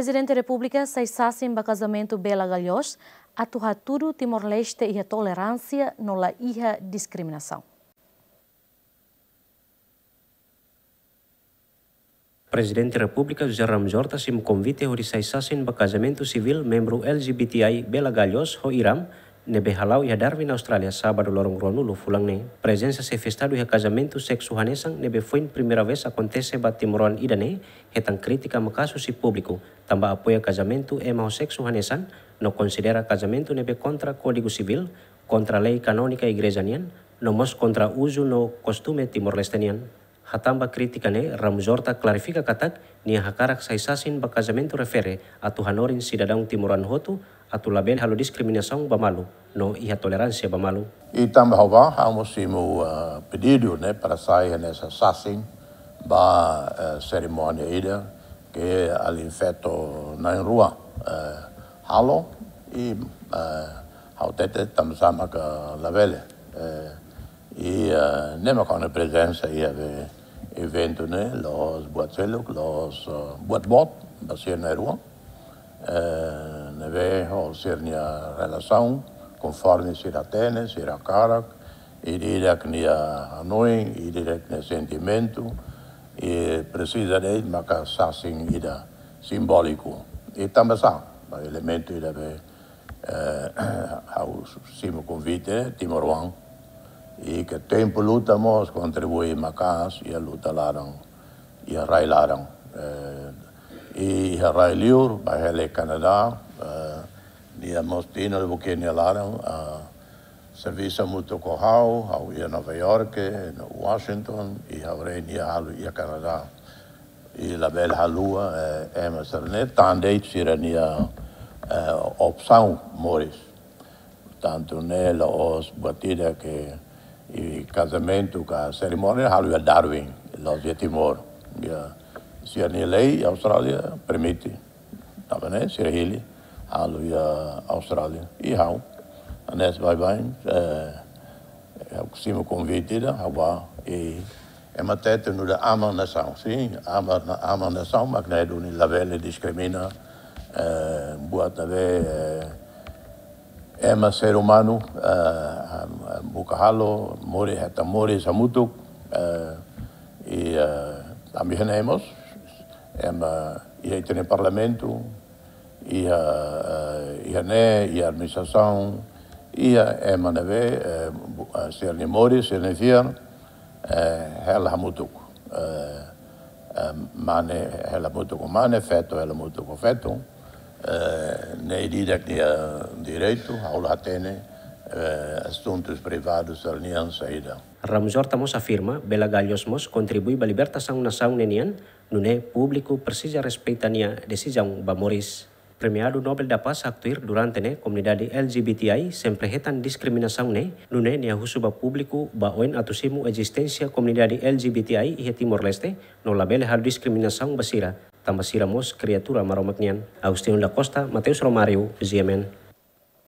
Presidente da República cessasse em casamento Bela Galhós, aturra Timor-Leste e a tolerância não la iha discriminação. Presidente da República José Ramos Horta sim convite ori cessasse em casamento civil membro LGBTI Bela Galhós, ho Iram, nebe halau ia ya Darwin Austrália sábado lorong rua nulo fulang ne presença se festado ia casamento sexo hanesang nebe foin primera vez acontece batimoran ida ne hetan kritika makasu si público tamba apoia casamento e mau sexu hanesan no considera casamento nebe kontra código civil kontra lei Kanonika igrejanian no mos kontra uso no costume timor-lestenian hatamba criticane Ramzorta klarifika katak ni hakarak saisasin bakazamento refere atu hanorin sidadang timuran hotu atu label halo ba malu no iha toleransia ba malu e também hoba ha musimu uh, pedido né para sai ne saisasin ba uh, ida ke ali na rua uh, halo e uh, hautete tamsama ka labele uh, e uh, nema con presença ia ver evento né? los Boatzeluk, los eh, Boatbot, Bacia Sierra Rua. Uh, eh, Nevejo, Relação, conforme Sierra Tene, Sierra Carac, e direct nia Hanoi, e direct nia Sentimento, e precisa de maka sasing ida simbólico. E também o elemento ida be, eh, ao simo convite, né? Timoruan, e que tempo lutamos contribuímos más e lutalaron e arrailaron. Eh, y arrailiur, bajele Canadá, e eh, a mostino de buquinelaron a serviço muito corral, ao ia Nova York, no Washington, e ao Reino e Canadá. E la bela halua, é eh, uma sernet, tandei, tirania, eh, opção, moris. Tanto nela, os batida que e casamento, a cerimônia, Harvey Darwin, nós de Timor. E, se a lei, a Austrália permite. Tá né? Se a ele, a Austrália. E há, anes vai bem, é, é o que se me convida, né, há e é uma teta no da ama nação, sim, ama, nação, mas não é do Lavelle discrimina, é, boa também, é, Έμα σε Ρουμάνου, ε, ε, Μπουκαχάλο, Μόρι, ε, τα Μόρι, Σαμούτου, η Αμίχεν Έμο, η Αιτενή Παρλαμέντου, η Ιανέ, η Αρμισασάν, η Έμα Νεβέ, η Σιάννη Μόρι, η Ενεθία, η Χέλα Χαμούτου, Μάνε, η Χέλα Μάνε, η Φέτο, η Χέλα Φέτο. Eh, nei dida que tinha direito ao latene, eh, assuntos privados al União saída. Ramjor Tamos afirma, Bela Galhosmos contribui para a libertação nação nenian, é público precisa respeitar a decisão ba Moris. Premiado Nobel da Paz atuar durante a comunidade LGBTI sempre retan discriminação ne, nune ne husuba público ba oen atusimu existência comunidade LGBTI e Timor-Leste, no labele a discriminação basira, Tampa Ramos, criatura maromagnian, Agustín da Costa, Mateus Romario, Ziemen,